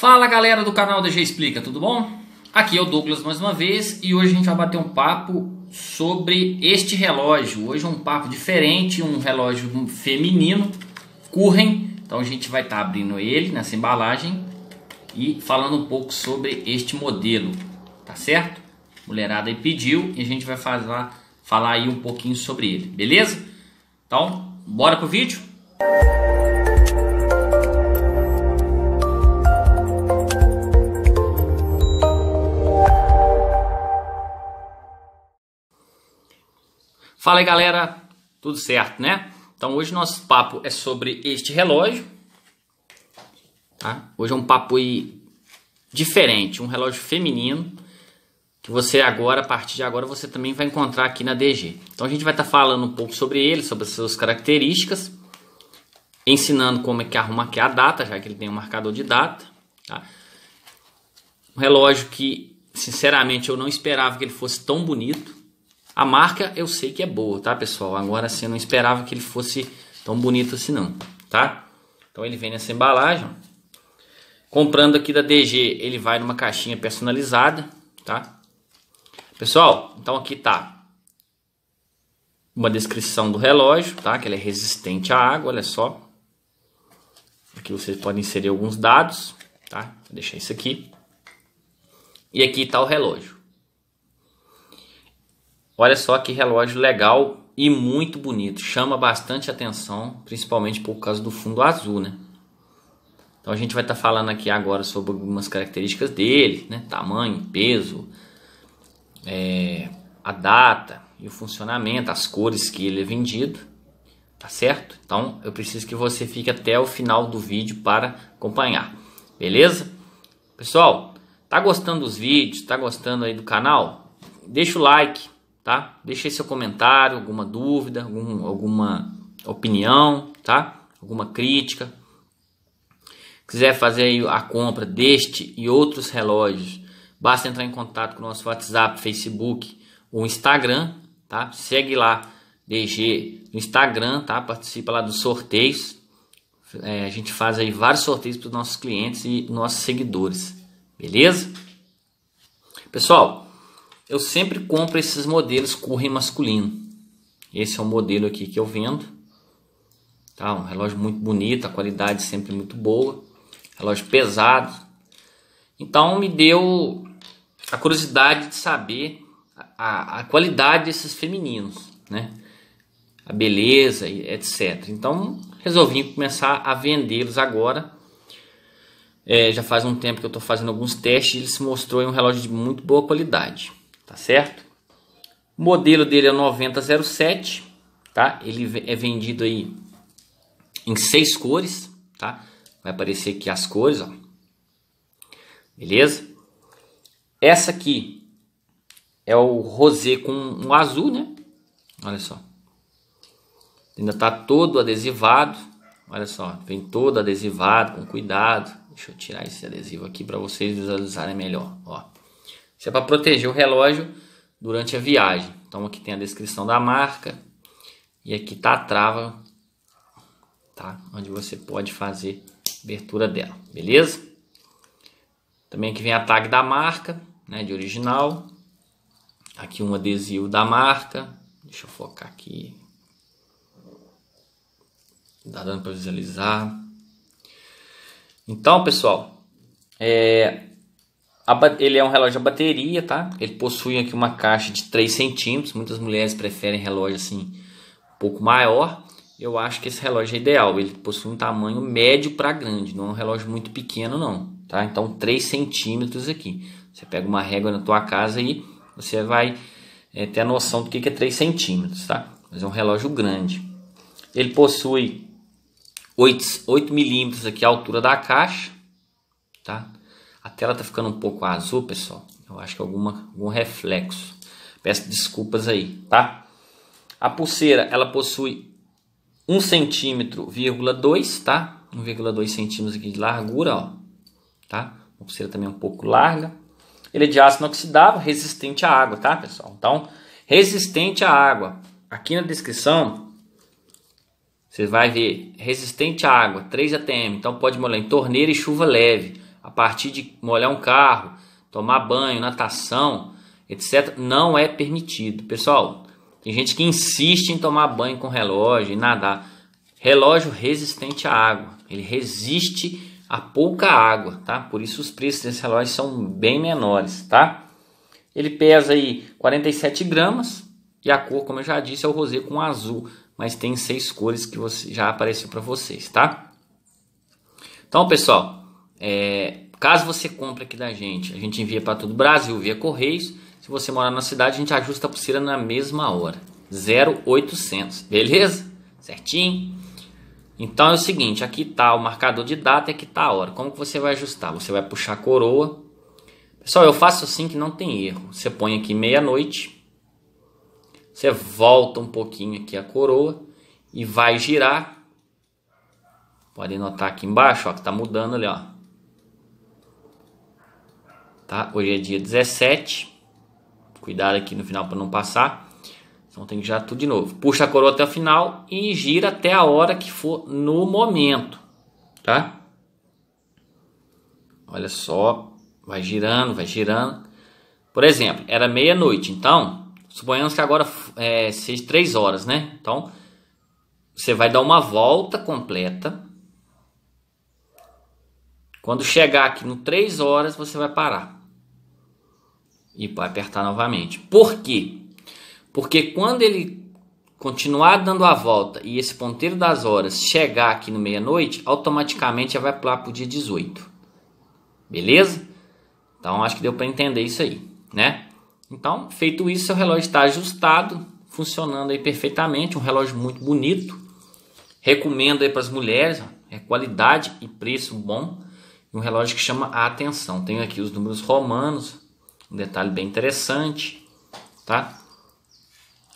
Fala galera do canal DG Explica, tudo bom? Aqui é o Douglas mais uma vez e hoje a gente vai bater um papo sobre este relógio. Hoje é um papo diferente, um relógio feminino, Curren. Então a gente vai estar tá abrindo ele nessa embalagem e falando um pouco sobre este modelo, tá certo? Mulherada aí pediu e a gente vai falar, falar aí um pouquinho sobre ele, beleza? Então, bora pro vídeo? Música Fala aí galera, tudo certo, né? Então hoje nosso papo é sobre este relógio. Tá? Hoje é um papo diferente, um relógio feminino que você agora, a partir de agora, você também vai encontrar aqui na DG. Então a gente vai estar tá falando um pouco sobre ele, sobre as suas características, ensinando como é que arruma aqui a data, já que ele tem um marcador de data. Tá? Um relógio que, sinceramente, eu não esperava que ele fosse tão bonito. A marca eu sei que é boa, tá, pessoal? Agora, assim, eu não esperava que ele fosse tão bonito assim, não, tá? Então, ele vem nessa embalagem. Comprando aqui da DG, ele vai numa caixinha personalizada, tá? Pessoal, então aqui tá uma descrição do relógio, tá? Que ele é resistente à água, olha só. Aqui vocês podem inserir alguns dados, tá? Vou deixar isso aqui. E aqui tá o relógio. Olha só que relógio legal e muito bonito. Chama bastante atenção, principalmente por causa do fundo azul, né? Então a gente vai estar tá falando aqui agora sobre algumas características dele, né? Tamanho, peso, é, a data e o funcionamento, as cores que ele é vendido, tá certo? Então eu preciso que você fique até o final do vídeo para acompanhar, beleza? Pessoal, tá gostando dos vídeos? Tá gostando aí do canal? Deixa o like, tá? Deixe seu comentário, alguma dúvida, algum, alguma opinião, tá? Alguma crítica. Quiser fazer a compra deste e outros relógios, basta entrar em contato com o nosso WhatsApp, Facebook ou Instagram, tá? Segue lá, DG, no Instagram, tá? Participa lá dos sorteios. É, a gente faz aí vários sorteios para os nossos clientes e nossos seguidores, beleza? Pessoal, eu sempre compro esses modelos correm masculino. Esse é o modelo aqui que eu vendo. Tá, um relógio muito bonito, a qualidade sempre muito boa. Relógio pesado. Então me deu a curiosidade de saber a, a qualidade desses femininos, né? A beleza, etc. Então resolvi começar a vendê-los agora. É, já faz um tempo que eu estou fazendo alguns testes. Ele se mostrou um relógio de muito boa qualidade tá certo? O modelo dele é 9007, tá? Ele é vendido aí em seis cores, tá? Vai aparecer aqui as cores, ó. Beleza? Essa aqui é o rosé com um azul, né? Olha só. Ainda tá todo adesivado. Olha só, vem todo adesivado, com cuidado. Deixa eu tirar esse adesivo aqui para vocês visualizarem melhor, ó. Isso é para proteger o relógio durante a viagem. Então aqui tem a descrição da marca e aqui tá a trava, tá? Onde você pode fazer a abertura dela, beleza? Também aqui vem a tag da marca, né, de original. Aqui um adesivo da marca. Deixa eu focar aqui. Dá dando para visualizar. Então, pessoal, é, ele é um relógio a bateria, tá? Ele possui aqui uma caixa de 3 centímetros. Muitas mulheres preferem relógio assim um pouco maior. Eu acho que esse relógio é ideal. Ele possui um tamanho médio para grande, não é um relógio muito pequeno não, tá? Então 3 centímetros aqui. Você pega uma régua na tua casa e você vai é, ter a noção do que é 3 centímetros, tá? Mas é um relógio grande. Ele possui 8, 8 milímetros aqui a altura da caixa, tá? A tela tá ficando um pouco azul, pessoal. Eu acho que é alguma, algum reflexo. Peço desculpas aí, tá? A pulseira, ela possui 1 centímetro, vírgula tá? 1,2 centímetros aqui de largura, ó. Tá? A pulseira também é um pouco larga. Ele é de aço inoxidável, resistente à água, tá, pessoal? Então, resistente à água. Aqui na descrição, você vai ver resistente à água, 3 ATM. Então, pode molhar em torneira e chuva leve a partir de molhar um carro, tomar banho, natação, etc., não é permitido. Pessoal, tem gente que insiste em tomar banho com relógio e nadar. Relógio resistente à água, ele resiste a pouca água, tá? Por isso os preços desse relógio são bem menores, tá? Ele pesa aí 47 gramas e a cor, como eu já disse, é o rosé com azul, mas tem seis cores que você, já apareceu para vocês, tá? Então, pessoal, é, caso você compre aqui da gente, a gente envia para todo o Brasil via Correios. Se você morar na cidade, a gente ajusta a pulseira na mesma hora. 0800, beleza? Certinho? Então é o seguinte, aqui tá o marcador de data e aqui tá a hora. Como que você vai ajustar? Você vai puxar a coroa. Pessoal, eu faço assim que não tem erro. Você põe aqui meia-noite. Você volta um pouquinho aqui a coroa e vai girar. Podem notar aqui embaixo, ó, que tá mudando ali, ó tá? Hoje é dia 17. Cuidado aqui no final para não passar. Então tem que girar tudo de novo. Puxa a coroa até o final e gira até a hora que for no momento, tá? Olha só, vai girando, vai girando. Por exemplo, era meia-noite, então suponhamos que agora é, seja 3 horas, né? Então você vai dar uma volta completa. Quando chegar aqui no 3 horas, você vai parar e apertar novamente. Por quê? Porque quando ele continuar dando a volta e esse ponteiro das horas chegar aqui no meia-noite, automaticamente já vai para o dia 18. Beleza? Então acho que deu para entender isso aí, né? Então, feito isso, seu relógio está ajustado, funcionando aí perfeitamente, um relógio muito bonito. Recomendo aí para as mulheres, é qualidade e preço bom, um relógio que chama a atenção. Tenho aqui os números romanos, um detalhe bem interessante, tá?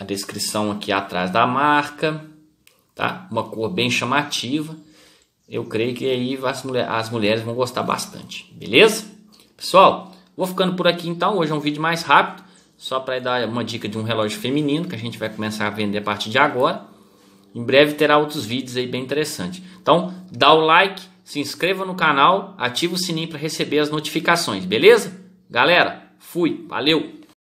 A descrição aqui atrás da marca, tá? Uma cor bem chamativa. Eu creio que aí as, mulher, as mulheres vão gostar bastante, beleza? Pessoal, vou ficando por aqui então. Hoje é um vídeo mais rápido, só para dar uma dica de um relógio feminino que a gente vai começar a vender a partir de agora. Em breve terá outros vídeos aí bem interessantes. Então, dá o like, se inscreva no canal, ativa o sininho para receber as notificações, beleza? Galera, Fui, valeu!